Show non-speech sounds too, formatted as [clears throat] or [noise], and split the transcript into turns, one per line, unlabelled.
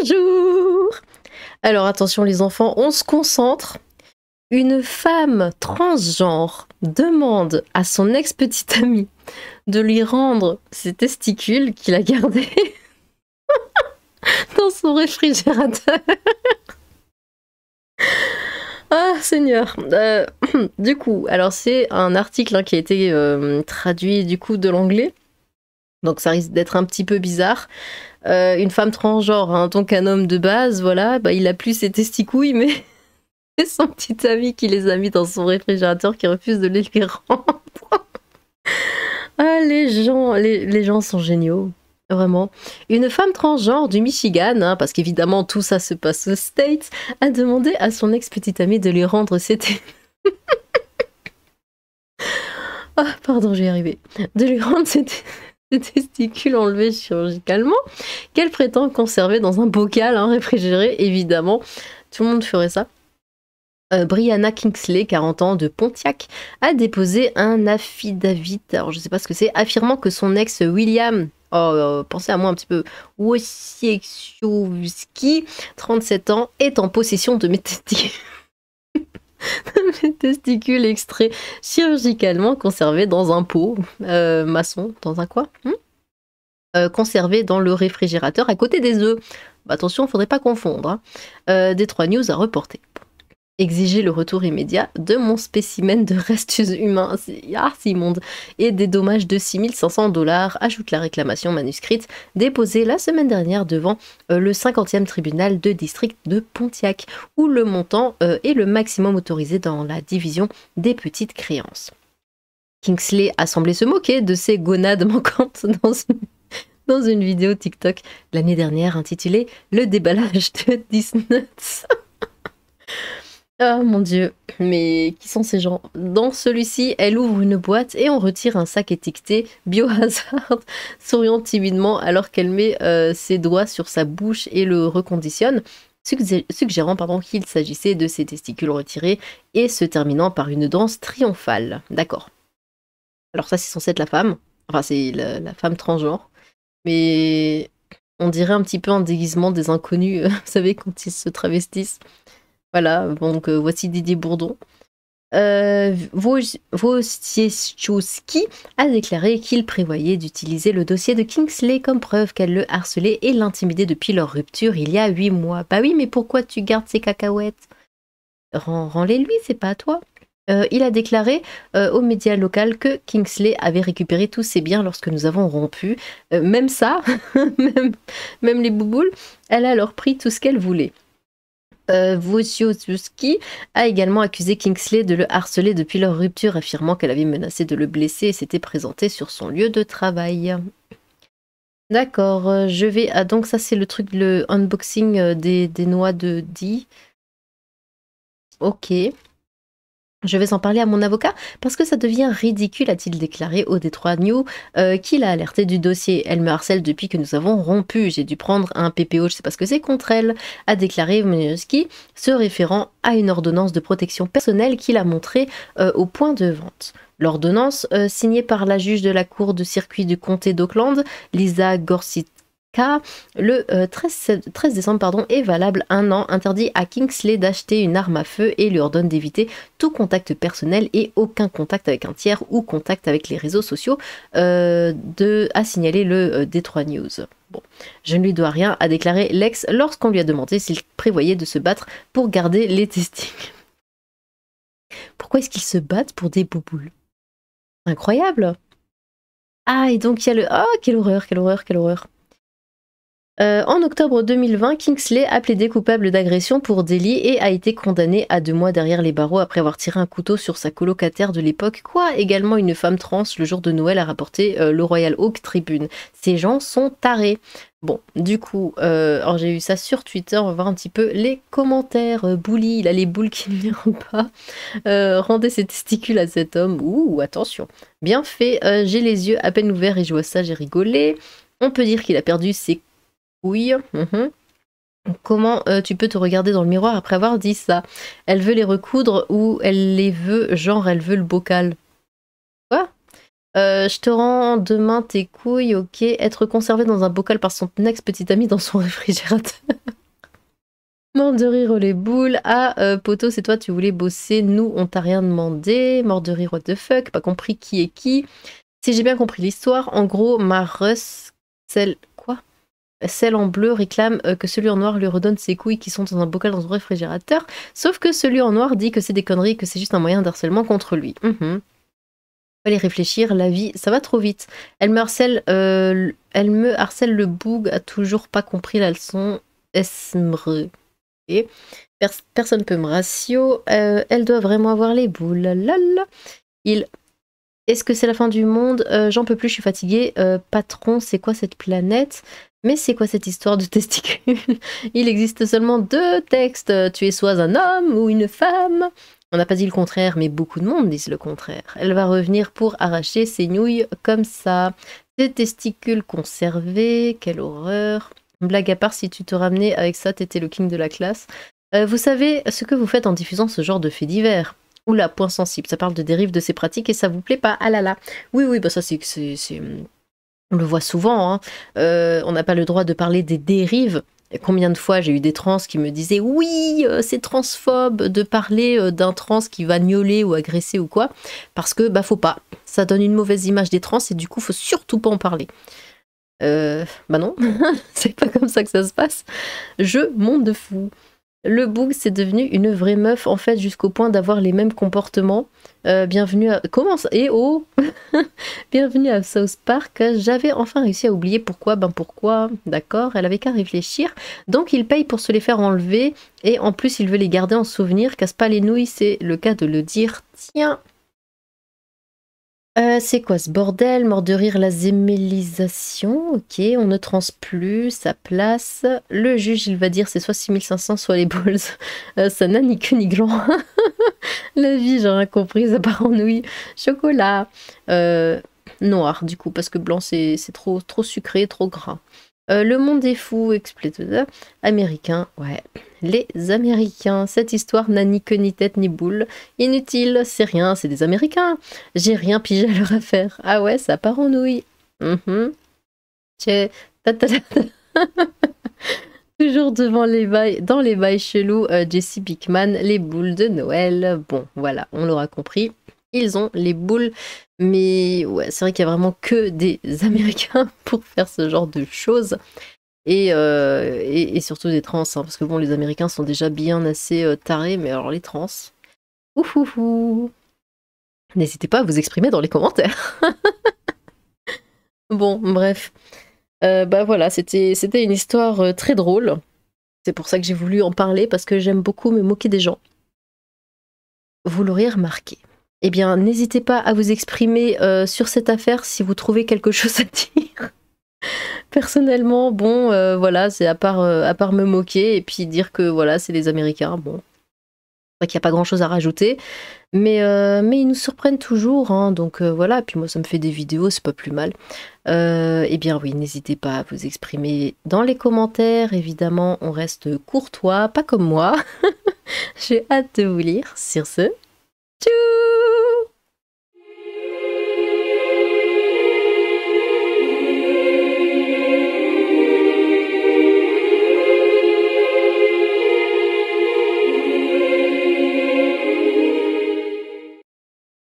Bonjour Alors attention les enfants, on se concentre. Une femme transgenre demande à son ex-petite amie de lui rendre ses testicules qu'il a gardés [laughs] dans son réfrigérateur. [laughs] Ah, Seigneur. Euh, [clears throat] du coup, alors c'est un article hein, qui a été euh, traduit du coup de l'anglais. Donc ça risque d'être un petit peu bizarre. Euh, une femme transgenre, hein, donc un homme de base, voilà, bah, il a plus ses testicouilles, mais c'est [laughs] son petit ami qui les a mis dans son réfrigérateur qui refuse de les lui rendre. [laughs] ah, les gens, les, les gens sont géniaux vraiment. Une femme transgenre du Michigan, hein, parce qu'évidemment tout ça se passe au States, a demandé à son ex-petite amie de lui rendre ses [laughs] Ah, pardon, j'ai arrivé. De lui rendre ses [laughs] testicules enlevés chirurgicalement, qu'elle prétend conserver dans un bocal hein, réfrigéré, évidemment. Tout le monde ferait ça. Euh, Brianna Kingsley, 40 ans, de Pontiac, a déposé un affidavit, alors je sais pas ce que c'est, affirmant que son ex William Oh, euh, pensez à moi un petit peu. Wojciechowski, 37 ans, est en possession de mes testicules. [laughs] les testicules extraits chirurgicalement conservés dans un pot, euh, maçon, dans un quoi hmm, euh, Conservés dans le réfrigérateur à côté des œufs. Bah, attention, faudrait pas confondre. Des hein. trois euh, Détroit News a reporté exiger le retour immédiat de mon spécimen de restus humains. Ah, c'est immonde. Et des dommages de 6500 dollars, ajoute la réclamation manuscrite déposée la semaine dernière devant euh, le 50e tribunal de district de Pontiac, où le montant euh, est le maximum autorisé dans la division des petites créances. Kingsley a semblé se moquer de ces gonades manquantes [laughs] dans une dans une vidéo TikTok l'année dernière intitulée Le déballage de Disney. Oh mon dieu, mais qui sont ces gens Dans celui-ci, elle ouvre une boîte et on retire un sac étiqueté Biohazard, [laughs] souriant timidement alors qu'elle met euh, ses doigts sur sa bouche et le reconditionne, suggérant qu'il s'agissait de ses testicules retirés et se terminant par une danse triomphale. D'accord. Alors ça, c'est censé être la femme, enfin c'est la, la femme transgenre, mais on dirait un petit peu un déguisement des inconnus, [laughs] vous savez, quand ils se travestissent. Voilà, donc euh, voici Didier Bourdon. Euh, a déclaré qu'il prévoyait d'utiliser le dossier de Kingsley comme preuve qu'elle le harcelait et l'intimidait depuis leur rupture il y a huit mois. Bah oui, mais pourquoi tu gardes ces cacahuètes Rends-les lui, c'est pas à toi. Euh, il a déclaré euh, aux médias locaux que Kingsley avait récupéré tous ses biens lorsque nous avons rompu. même ça, [laughs] même, même les bouboules, elle a alors pris tout ce qu'elle voulait euh, a également accusé Kingsley de le harceler depuis leur rupture, affirmant qu'elle avait menacé de le blesser et s'était présentée sur son lieu de travail. D'accord, euh, je vais... Ah donc ça c'est le truc, le unboxing euh, des, des noix de Die. Ok. Je vais en parler à mon avocat parce que ça devient ridicule, a-t-il déclaré au Détroit New, euh, qu'il a alerté du dossier. Elle me harcèle depuis que nous avons rompu. J'ai dû prendre un PPO, je sais pas ce que c'est, contre elle, a déclaré Moniowski, se référant à une ordonnance de protection personnelle qu'il a montrée euh, au point de vente. L'ordonnance, euh, signée par la juge de la Cour de circuit du comté d'Auckland, Lisa Gorsit car le 13, euh, décembre pardon, est valable un an, interdit à Kingsley d'acheter une arme à feu et lui ordonne d'éviter tout contact personnel et aucun contact avec un tiers ou contact avec les réseaux sociaux, euh, de, a signalé le euh, Détroit News. Bon, je ne lui dois rien, a déclaré l'ex lorsqu'on lui a demandé s'il prévoyait de se battre pour garder les testings. Pourquoi est-ce qu'ils se battent pour des bouboules Incroyable Ah, et donc il y a le... Oh, quelle horreur, quelle horreur, quelle horreur euh, en octobre 2020, Kingsley a plaidé coupable d'agression pour délit et a été condamné à deux mois derrière les barreaux après avoir tiré un couteau sur sa colocataire de l'époque, quoi également une femme trans le jour de Noël a rapporté euh, le Royal Oak Tribune. Ces gens sont tarés. Bon, du coup, euh, j'ai eu ça sur Twitter, on va voir un petit peu les commentaires. Bouli, il a les boules qui ne pas. rendez ses testicules à cet homme. Ouh, attention. Bien fait, j'ai les yeux à peine ouverts et je vois ça, j'ai rigolé. On peut dire qu'il a perdu ses couilles. Mm-hmm. Comment euh, tu peux te regarder dans le miroir après avoir dit ça Elle veut les recoudre ou elle les veut, genre elle veut le bocal. Quoi euh, Je te rends demain tes couilles, ok. Être conservé dans un bocal par son ex-petite amie dans son [laughs] réfrigérateur. Mort de les boules. Ah, euh, poteau, c'est toi, tu voulais bosser. Nous, on t'a rien demandé. Mort rire, what the fuck. Pas compris qui est qui. Si j'ai bien compris l'histoire, en gros, ma celle celle en bleu réclame euh, que celui en noir lui redonne ses couilles qui sont dans un bocal dans son réfrigérateur, sauf que celui en noir dit que c'est des conneries, que c'est juste un moyen d'harcèlement contre lui. Mhm. faut Allez réfléchir, la vie, ça va trop vite. Elle me harcèle, euh, elle me harcèle le boug, a toujours pas compris la leçon. Esmre. Et personne peut me ratio. Euh, elle doit vraiment avoir les boules. Il. Est-ce que c'est la fin du monde J'en peux plus, je suis fatiguée. patron, c'est quoi cette planète mais c'est quoi cette histoire de testicules [laughs] Il existe seulement deux textes. Euh, tu es soit un homme ou une femme. On n'a pas dit le contraire, mais beaucoup de monde disent le contraire. Elle va revenir pour arracher ses nouilles comme ça. Tes testicules conservés, quelle horreur. Blague à part, si tu te ramenais avec ça, t'étais le king de la classe. Euh, vous savez ce que vous faites en diffusant ce genre de faits divers Oula, point sensible, ça parle de dérive de ces pratiques et ça vous plaît pas, ah là là. Oui, oui, bah ça c'est on le voit souvent, hein. euh, on n'a pas le droit de parler des dérives. Combien de fois j'ai eu des trans qui me disaient oui, euh, c'est transphobe de parler euh, d'un trans qui va gnoler ou agresser ou quoi, parce que bah faut pas, ça donne une mauvaise image des trans et du coup faut surtout pas en parler. bah non, [laughs] [laughs] c'est pas comme ça que ça se passe. Je monte de fou. Le boug, c'est devenu une vraie meuf, en fait, jusqu'au point d'avoir les mêmes comportements. Euh, bienvenue à... Comment ça Eh oh [laughs] Bienvenue à South Park. J'avais enfin réussi à oublier pourquoi. Ben pourquoi D'accord, elle avait qu'à réfléchir. Donc il paye pour se les faire enlever. Et en plus, il veut les garder en souvenir. Casse pas les nouilles, c'est le cas de le dire. Tiens euh, c'est quoi ce bordel Mort de rire, la zémélisation. Ok, on ne transe plus, sa place. Le juge, il va dire c'est soit 6500, soit les balls. [laughs] Euh, ça n'a ni queue ni grand. [laughs] la vie, j'ai rien compris, ça part en Chocolat. Euh, noir, du coup, parce que blanc, c'est trop, trop sucré, trop gras. Euh, le monde est fou, explique Américains, ouais. Les Américains, cette histoire n'a ni queue ni tête ni boule. Inutile, c'est rien, c'est des Américains. J'ai rien pigé à leur affaire. Ah ouais, ça part en nouille. Mhm. [laughs] Toujours devant les bails, dans les bails chelous, euh, Jesse Pickman, les boules de Noël. Bon, voilà, on l'aura compris ils ont les boules. Mais ouais, c'est vrai qu'il n'y a vraiment que des [laughs] Américains pour faire ce genre de choses. Et, euh, et, surtout des trans, hein, parce que bon, les Américains sont déjà bien assez euh, tarés, mais alors les trans. Ouhouhou N'hésitez pas à vous exprimer dans les commentaires. [laughs] bon, bref. Euh, bah voilà, c'était une histoire très drôle. C'est pour ça que j'ai voulu en parler, parce que j'aime beaucoup me moquer des gens. Vous l'aurez remarqué eh bien, n'hésitez pas à vous exprimer euh, sur cette affaire si vous trouvez quelque [laughs] chose à dire. Personnellement, bon, euh, voilà, c'est à part, euh, à part me moquer et puis dire que voilà, c'est les Américains, bon, c'est qu'il n'y a pas grand-chose à rajouter, mais, mais ils nous surprennent toujours, hein, donc voilà. et Puis moi, ça me fait des vidéos, c'est pas plus mal. eh bien oui, n'hésitez pas à vous exprimer dans les commentaires. Évidemment, on reste courtois, pas comme moi. [laughs] J'ai hâte de vous lire. Sur ce. Tschüss.